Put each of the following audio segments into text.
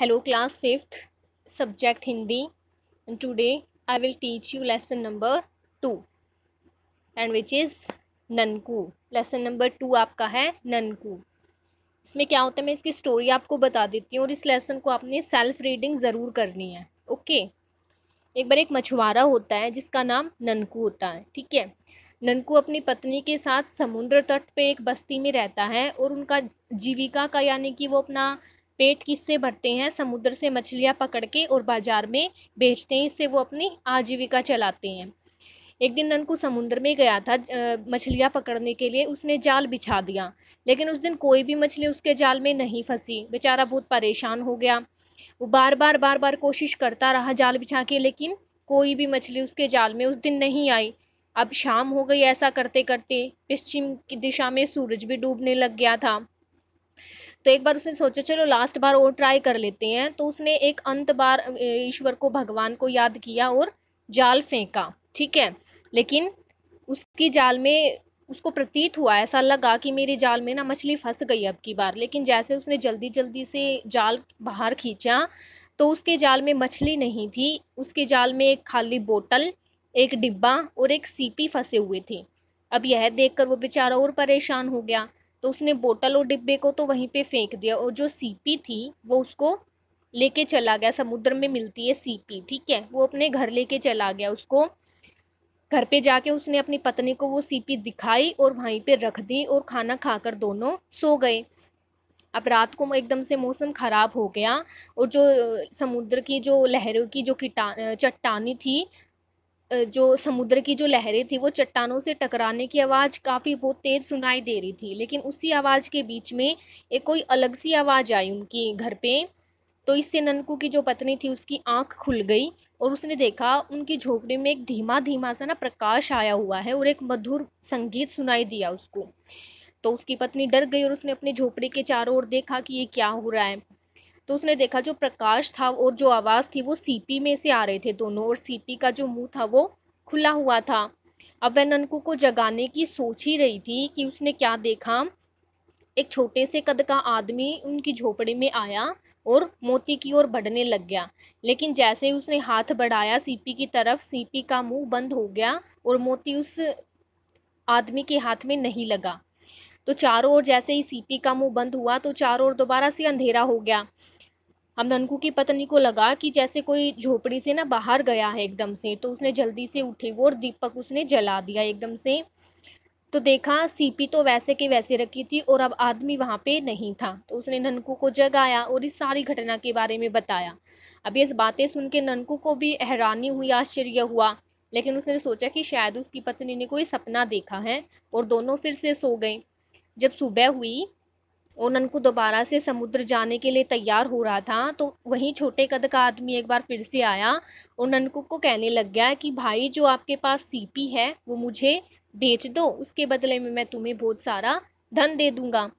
hello class fifth subject Hindi and today I will teach you lesson number two and which is Nanku lesson number two आपका है ननकू इसमें क्या होता है मैं इसकी स्टोरी आपको बता देती हूँ और इस लेसन को आपने सेल्फ रीडिंग ज़रूर करनी है ओके एक बार एक मछुआरा होता है जिसका नाम ननकू होता है ठीक है ननकू अपनी पत्नी के साथ समुद्र तट पे एक बस्ती में रहता है और उनका जीविका का यानी कि वो अपना पेट किससे भरते हैं समुद्र से मछलियाँ पकड़ के और बाजार में बेचते हैं इससे वो अपनी आजीविका चलाते हैं एक दिन को समुद्र में गया था मछलियाँ पकड़ने के लिए उसने जाल बिछा दिया लेकिन उस दिन कोई भी मछली उसके जाल में नहीं फंसी बेचारा बहुत परेशान हो गया वो बार बार बार बार कोशिश करता रहा जाल बिछा के लेकिन कोई भी मछली उसके जाल में उस दिन नहीं आई अब शाम हो गई ऐसा करते करते पश्चिम की दिशा में सूरज भी डूबने लग गया था तो एक बार उसने सोचा चलो लास्ट बार और ट्राई कर लेते हैं तो उसने एक अंत बार ईश्वर को भगवान को याद किया और जाल फेंका ठीक है लेकिन उसकी जाल में उसको प्रतीत हुआ ऐसा लगा कि मेरे जाल में ना मछली फंस गई अब की बार लेकिन जैसे उसने जल्दी जल्दी से जाल बाहर खींचा तो उसके जाल में मछली नहीं थी उसके जाल में एक खाली बोतल एक डिब्बा और एक सीपी फंसे हुए थे अब यह देखकर वो बेचारा और परेशान हो गया तो उसने बोतल और डिब्बे को तो वहीं पे फेंक दिया और जो सीपी थी वो उसको लेके चला गया समुद्र में मिलती है सीपी ठीक है वो अपने घर लेके चला गया उसको घर पे जाके उसने अपनी पत्नी को वो सीपी दिखाई और वहीं पे रख दी और खाना खाकर दोनों सो गए अब रात को एकदम से मौसम ख़राब हो गया और जो समुद्र की जो लहरों की जो किटा चट्टानी थी जो समुद्र की जो लहरें थी वो चट्टानों से टकराने की आवाज़ काफ़ी बहुत तेज़ सुनाई दे रही थी लेकिन उसी आवाज़ के बीच में एक कोई अलग सी आवाज़ आई उनकी घर पे तो इससे ननकू की जो पत्नी थी उसकी आंख खुल गई और उसने देखा उनकी झोपड़ी में एक धीमा धीमा सा ना प्रकाश आया हुआ है और एक मधुर संगीत सुनाई दिया उसको तो उसकी पत्नी डर गई और उसने अपनी झोपड़ी के चारों ओर देखा कि ये क्या हो रहा है तो उसने देखा जो प्रकाश था और जो आवाज़ थी वो सीपी में से आ रहे थे दोनों और सीपी का जो मुंह था वो खुला हुआ था अब वह ननकू को जगाने की सोच ही रही थी कि उसने क्या देखा एक छोटे से कद का आदमी उनकी झोपड़ी में आया और मोती की ओर बढ़ने लग गया लेकिन जैसे ही उसने हाथ बढ़ाया सीपी की तरफ सीपी का मुंह बंद हो गया और मोती उस आदमी के हाथ में नहीं लगा तो चारों ओर जैसे ही सीपी का मुंह बंद हुआ तो चारों ओर दोबारा से अंधेरा हो गया अब ननकू की पत्नी को लगा कि जैसे कोई झोपड़ी से ना बाहर गया है एकदम से तो उसने जल्दी से उठी वो और दीपक उसने जला दिया एकदम से तो देखा सीपी तो वैसे के वैसे रखी थी और अब आदमी वहाँ पे नहीं था तो उसने ननकू को जगाया और इस सारी घटना के बारे में बताया अब ये बातें सुन के ननकू को भी हैरानी हुई आश्चर्य हुआ लेकिन उसने सोचा कि शायद उसकी पत्नी ने कोई सपना देखा है और दोनों फिर से सो गए जब सुबह हुई और ननकू दोबारा से समुद्र जाने के लिए तैयार हो रहा था तो वहीं छोटे कद का आदमी एक बार फिर से आया और ननकू को कहने लग गया कि भाई जो आपके पास सीपी है वो मुझे बेच दो उसके बदले में मैं तुम्हें बहुत सारा धन दे दूंगा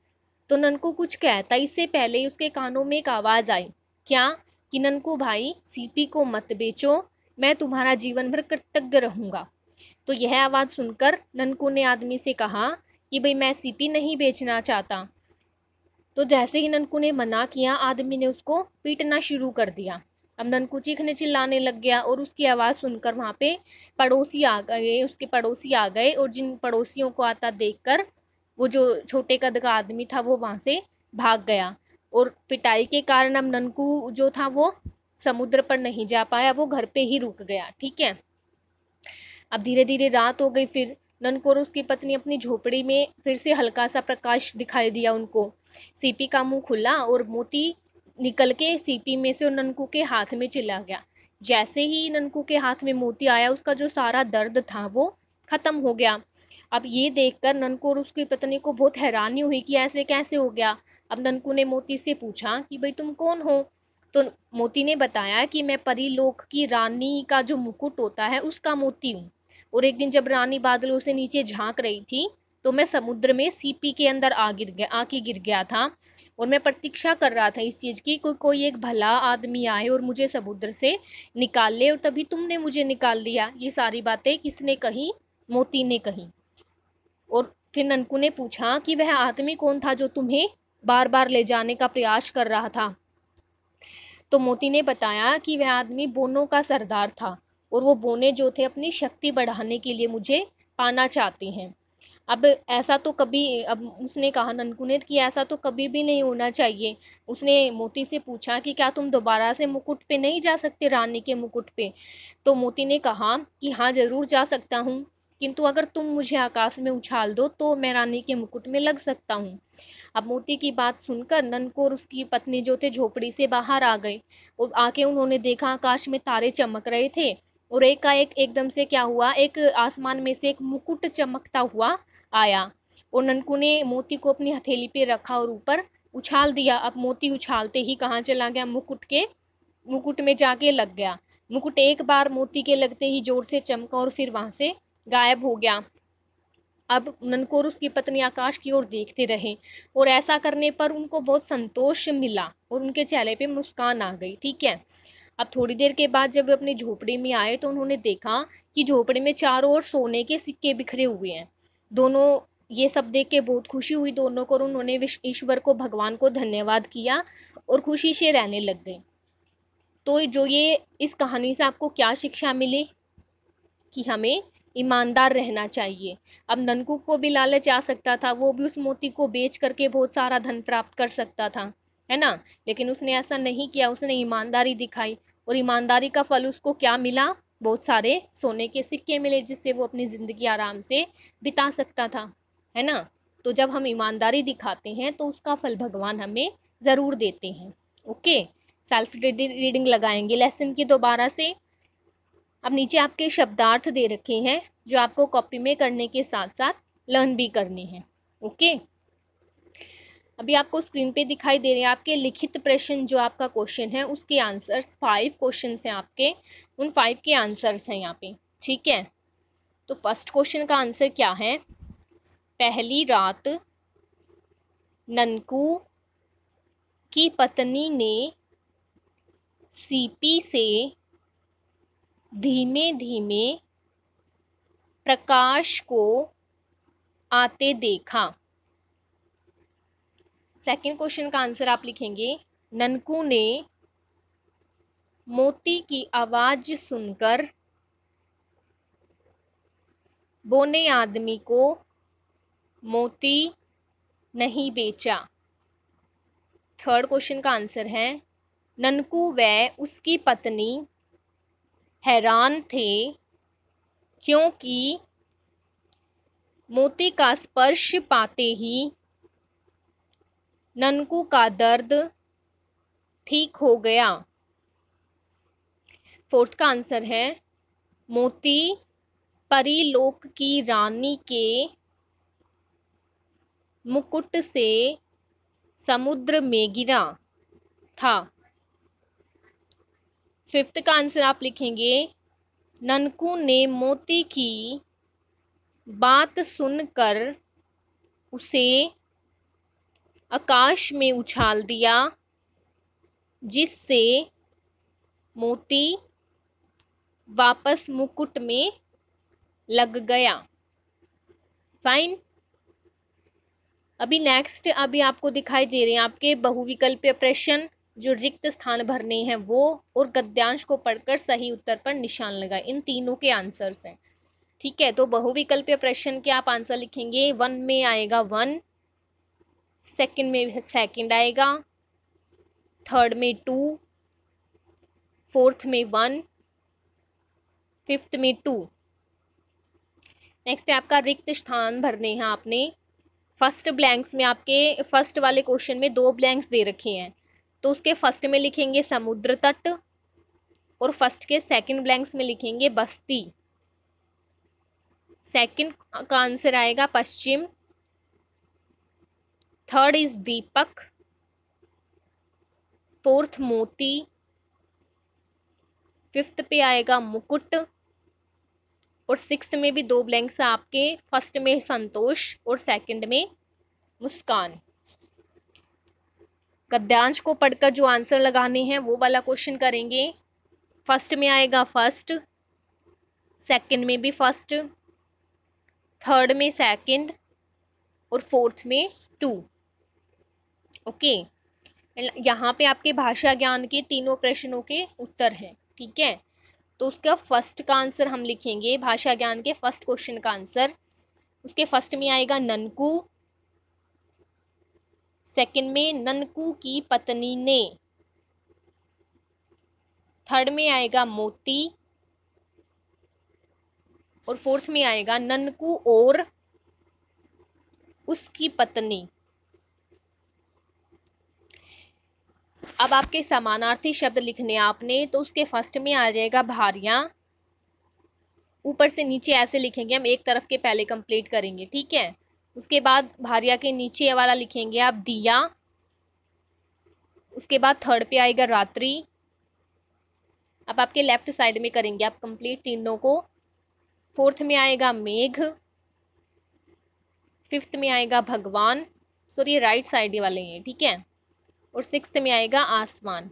तो ननकू कुछ कहता इससे पहले ही उसके कानों में एक आवाज़ आई क्या कि ननकू भाई सीपी को मत बेचो मैं तुम्हारा जीवन भर कृतज्ञ रहूँगा तो यह आवाज़ सुनकर ननकू ने आदमी से कहा कि भाई मैं सीपी नहीं बेचना चाहता तो जैसे ही ननकू ने मना किया आदमी ने उसको पीटना शुरू कर दिया अब ननकू चीखने चिल्लाने लग गया और उसकी आवाज़ सुनकर वहाँ पे पड़ोसी आ गए उसके पड़ोसी आ गए और जिन पड़ोसियों को आता देखकर वो जो छोटे कद का आदमी था वो वहाँ से भाग गया और पिटाई के कारण अब ननकू जो था वो समुद्र पर नहीं जा पाया वो घर पे ही रुक गया ठीक है अब धीरे धीरे रात हो गई फिर ननकोर उसकी पत्नी अपनी झोपड़ी में फिर से हल्का सा प्रकाश दिखाई दिया उनको सीपी का मुंह खुला और मोती निकल के सीपी में से और ननकू के हाथ में चिल्ला गया जैसे ही ननकू के हाथ में मोती आया उसका जो सारा दर्द था वो खत्म हो गया अब ये देखकर ननकू और उसकी पत्नी को बहुत हैरानी हुई कि ऐसे कैसे हो गया अब ननकू ने मोती से पूछा कि भाई तुम कौन हो तो मोती ने बताया कि मैं परी लोक की रानी का जो मुकुट होता है उसका मोती हूँ और एक दिन जब रानी बादल उसे नीचे झांक रही थी तो मैं समुद्र में सीपी के अंदर आ गिर गया आके गिर गया था और मैं प्रतीक्षा कर रहा था इस चीज़ की कोई कोई एक भला आदमी आए और मुझे समुद्र से निकाल ले और तभी तुमने मुझे निकाल दिया ये सारी बातें किसने कही मोती ने कही और फिर ननकू ने पूछा कि वह आदमी कौन था जो तुम्हें बार बार ले जाने का प्रयास कर रहा था तो मोती ने बताया कि वह आदमी बोनों का सरदार था और वो बोने जो थे अपनी शक्ति बढ़ाने के लिए मुझे पाना चाहती हैं अब ऐसा तो कभी अब उसने कहा ननकू ने कि ऐसा तो कभी भी नहीं होना चाहिए उसने मोती से पूछा कि क्या तुम दोबारा से मुकुट पे नहीं जा सकते रानी के मुकुट पे तो मोती ने कहा कि हाँ ज़रूर जा सकता हूँ किंतु अगर तुम मुझे आकाश में उछाल दो तो मैं रानी के मुकुट में लग सकता हूँ अब मोती की बात सुनकर ननको और उसकी पत्नी जो थे झोपड़ी से बाहर आ गए और आके उन्होंने देखा आकाश में तारे चमक रहे थे और एक का एक एकदम से क्या हुआ एक आसमान में से एक मुकुट चमकता हुआ आया और ननकू ने मोती को अपनी हथेली पे रखा और ऊपर उछाल दिया अब मोती उछालते ही कहाँ चला गया मुकुट के मुकुट में जाके लग गया मुकुट एक बार मोती के लगते ही जोर से चमका और फिर वहां से गायब हो गया अब ननकोर उसकी पत्नी आकाश की ओर देखते रहे और ऐसा करने पर उनको बहुत संतोष मिला और उनके चेहरे पे मुस्कान आ गई ठीक है अब थोड़ी देर के बाद जब वे अपने झोपड़ी में आए तो उन्होंने देखा कि झोपड़ी में चारों ओर सोने के सिक्के बिखरे हुए हैं दोनों ये सब देख के बहुत खुशी हुई दोनों को और उन्होंने ईश्वर को भगवान को धन्यवाद किया और खुशी से रहने लग गए तो जो ये इस कहानी से आपको क्या शिक्षा मिली कि हमें ईमानदार रहना चाहिए अब ननकू को भी लालच आ सकता था वो भी उस मोती को बेच करके बहुत सारा धन प्राप्त कर सकता था है ना लेकिन उसने ऐसा नहीं किया उसने ईमानदारी दिखाई और ईमानदारी का फल उसको क्या मिला बहुत सारे सोने के सिक्के मिले जिससे वो अपनी ज़िंदगी आराम से बिता सकता था है ना तो जब हम ईमानदारी दिखाते हैं तो उसका फल भगवान हमें ज़रूर देते हैं ओके सेल्फ रीडिंग लगाएंगे लेसन की दोबारा से अब नीचे आपके शब्दार्थ दे रखे हैं जो आपको कॉपी में करने के साथ साथ लर्न भी करने हैं ओके अभी आपको स्क्रीन पे दिखाई दे रहे हैं आपके लिखित प्रश्न जो आपका क्वेश्चन है उसके आंसर्स फाइव क्वेश्चन हैं आपके उन फाइव के आंसर्स हैं यहाँ पे ठीक है तो फर्स्ट क्वेश्चन का आंसर क्या है पहली रात ननकू की पत्नी ने सीपी से धीमे धीमे प्रकाश को आते देखा सेकेंड क्वेश्चन का आंसर आप लिखेंगे ननकू ने मोती की आवाज सुनकर बोने आदमी को मोती नहीं बेचा थर्ड क्वेश्चन का आंसर है ननकू व उसकी पत्नी हैरान थे क्योंकि मोती का स्पर्श पाते ही ननकू का दर्द ठीक हो गया फोर्थ का आंसर है मोती परिलोक की रानी के मुकुट से समुद्र में गिरा था फिफ्थ का आंसर आप लिखेंगे ननकू ने मोती की बात सुनकर उसे आकाश में उछाल दिया जिससे मोती वापस मुकुट में लग गया फाइन अभी नेक्स्ट अभी आपको दिखाई दे रहे हैं आपके बहुविकल्पीय प्रश्न जो रिक्त स्थान भरने हैं वो और गद्यांश को पढ़कर सही उत्तर पर निशान लगाए इन तीनों के आंसर्स हैं ठीक है तो बहुविकल्पीय प्रश्न के आप आंसर लिखेंगे वन में आएगा वन सेकंड में सेकंड आएगा थर्ड में टू फोर्थ में वन फिफ्थ में टू नेक्स्ट है आपका रिक्त स्थान भरने हैं आपने फर्स्ट ब्लैंक्स में आपके फर्स्ट वाले क्वेश्चन में दो ब्लैंक्स दे रखे हैं तो उसके फर्स्ट में लिखेंगे समुद्र तट और फर्स्ट के सेकंड ब्लैंक्स में लिखेंगे बस्ती सेकंड का आंसर आएगा पश्चिम थर्ड इज दीपक फोर्थ मोती फिफ्थ पे आएगा मुकुट और सिक्स में भी दो ब्लैंक्स आपके फर्स्ट में संतोष और सेकंड में मुस्कान गद्यांश को पढ़कर जो आंसर लगाने हैं वो वाला क्वेश्चन करेंगे फर्स्ट में आएगा फर्स्ट सेकंड में भी फर्स्ट थर्ड में सेकंड और फोर्थ में टू ओके यहाँ पे आपके भाषा ज्ञान के तीनों प्रश्नों के उत्तर हैं ठीक है तो उसका फर्स्ट का आंसर हम लिखेंगे भाषा ज्ञान के फर्स्ट क्वेश्चन का आंसर उसके फर्स्ट में आएगा ननकू सेकंड में ननकू की पत्नी ने थर्ड में आएगा मोती और फोर्थ में आएगा ननकू और उसकी पत्नी अब आपके समानार्थी शब्द लिखने आपने तो उसके फर्स्ट में आ जाएगा भारियाँ ऊपर से नीचे ऐसे लिखेंगे हम एक तरफ के पहले कंप्लीट करेंगे ठीक है उसके बाद भारिया के नीचे वाला लिखेंगे आप दिया उसके बाद थर्ड पे आएगा रात्रि अब आपके लेफ्ट साइड में करेंगे आप कंप्लीट तीनों को फोर्थ में आएगा मेघ फिफ्थ में आएगा भगवान सॉरी राइट साइड वाले हैं ठीक है और सिक्स में आएगा आसमान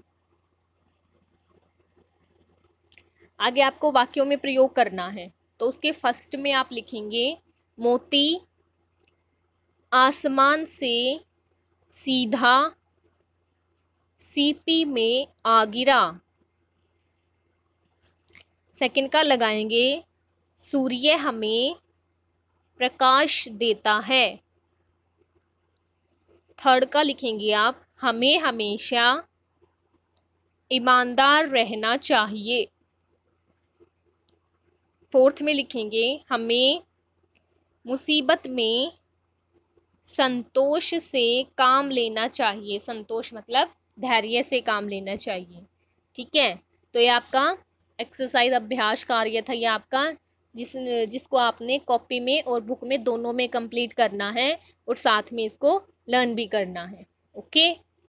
आगे आपको वाक्यों में प्रयोग करना है तो उसके फर्स्ट में आप लिखेंगे मोती आसमान से सीधा सीपी में आ गिरा सेकेंड का लगाएंगे सूर्य हमें प्रकाश देता है थर्ड का लिखेंगे आप हमें हमेशा ईमानदार रहना चाहिए फोर्थ में लिखेंगे हमें मुसीबत में संतोष से काम लेना चाहिए संतोष मतलब धैर्य से काम लेना चाहिए ठीक है तो ये आपका एक्सरसाइज अभ्यास कार्य था ये आपका जिस जिसको आपने कॉपी में और बुक में दोनों में कंप्लीट करना है और साथ में इसको लर्न भी करना है okay